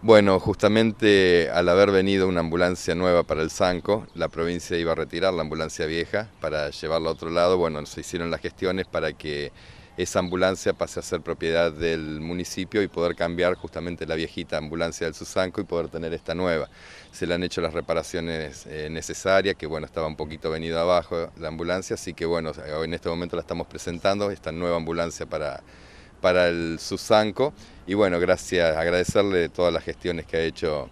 Bueno, justamente al haber venido una ambulancia nueva para el Sanco, la provincia iba a retirar la ambulancia vieja para llevarla a otro lado. Bueno, se hicieron las gestiones para que esa ambulancia pase a ser propiedad del municipio y poder cambiar justamente la viejita ambulancia del Susanco y poder tener esta nueva. Se le han hecho las reparaciones eh, necesarias, que bueno, estaba un poquito venido abajo la ambulancia, así que bueno, en este momento la estamos presentando, esta nueva ambulancia para para el Susanco. Y bueno, gracias, agradecerle todas las gestiones que ha hecho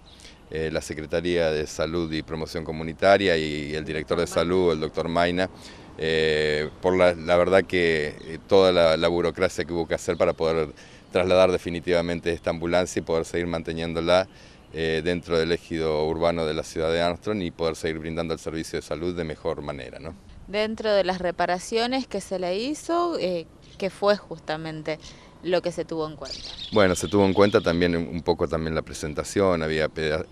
eh, la Secretaría de Salud y Promoción Comunitaria y el director de salud, el doctor Maina, eh, por la, verdad que eh, toda la, burocracia que hubo que hacer para poder trasladar definitivamente esta ambulancia y poder seguir manteniéndola dentro del ejido urbano de la ciudad de Armstrong y poder seguir brindando el servicio de salud de mejor manera dentro de las reparaciones que se le hizo, ¿qué eh, que fue justamente lo que se tuvo en cuenta. Bueno, se tuvo en cuenta también un poco también la presentación, había,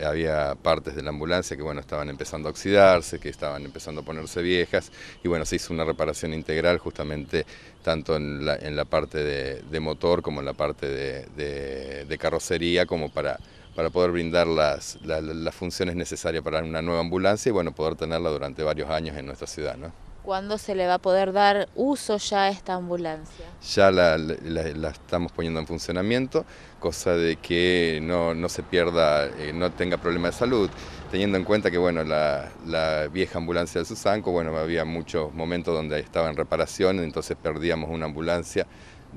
había partes de la ambulancia que bueno, estaban empezando a oxidarse, que estaban empezando a ponerse viejas, y bueno, se hizo una reparación integral justamente tanto en la, en la parte de, motor como en la parte de carrocería, como para para poder brindar las, las, funciones necesarias para una nueva ambulancia y bueno, poder tenerla durante varios años en nuestra ciudad. ¿no? ¿Cuándo se le va a poder dar uso ya a esta ambulancia? Ya la, la, estamos poniendo en funcionamiento, cosa de que no, no se pierda, eh, no tenga problemas de salud, teniendo en cuenta que bueno, la, la, vieja ambulancia del Susanco, bueno, había muchos momentos donde estaba en reparación, entonces perdíamos una ambulancia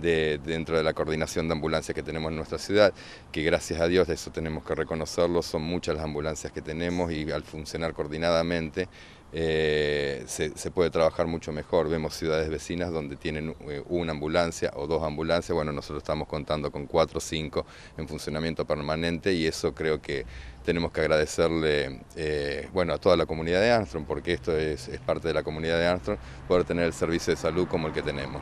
de, dentro de la coordinación de ambulancias que tenemos en nuestra ciudad, que gracias a Dios, eso tenemos que reconocerlo, son muchas las ambulancias que tenemos y al funcionar coordinadamente eh, se, puede trabajar mucho mejor. Vemos ciudades vecinas donde tienen eh, una ambulancia o dos ambulancias, bueno, nosotros estamos contando con cuatro o cinco en funcionamiento permanente y eso creo que tenemos que agradecerle eh, bueno, a toda la comunidad de Armstrong, porque esto es, parte de la comunidad de Armstrong, poder tener el servicio de salud como el que tenemos.